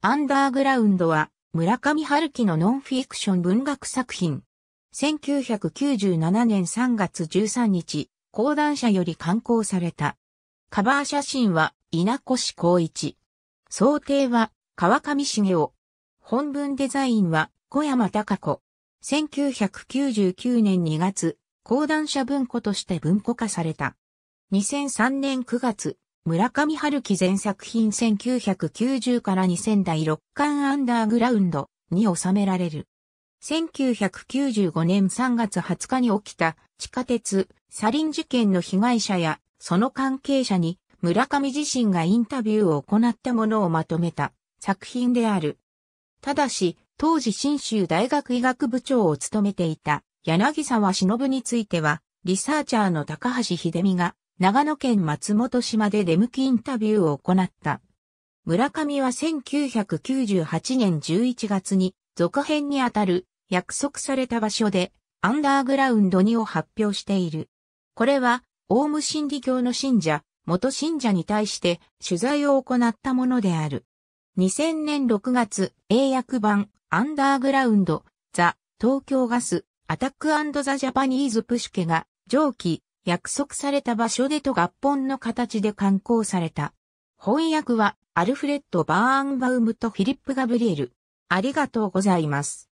アンダーグラウンドは村上春樹のノンフィクション文学作品。1997年3月13日、講談社より刊行された。カバー写真は稲越光一。想定は川上茂雄。本文デザインは小山隆子。1999年2月、講談社文庫として文庫化された。2003年9月、村上春樹全作品1990から2000代六巻アンダーグラウンドに収められる。1995年3月20日に起きた地下鉄サリン事件の被害者やその関係者に村上自身がインタビューを行ったものをまとめた作品である。ただし、当時新州大学医学部長を務めていた柳沢忍については、リサーチャーの高橋秀美が長野県松本島で出向きインタビューを行った。村上は1998年11月に続編にあたる約束された場所でアンダーグラウンド2を発表している。これはオウム真理教の信者、元信者に対して取材を行ったものである。2000年6月、英訳版アンダーグラウンド、ザ・東京ガス、アタックザ・ジャパニーズ・プシュケが上記約束された場所でと合本の形で刊行された。翻訳はアルフレッド・バーンバウムとフィリップ・ガブリエル。ありがとうございます。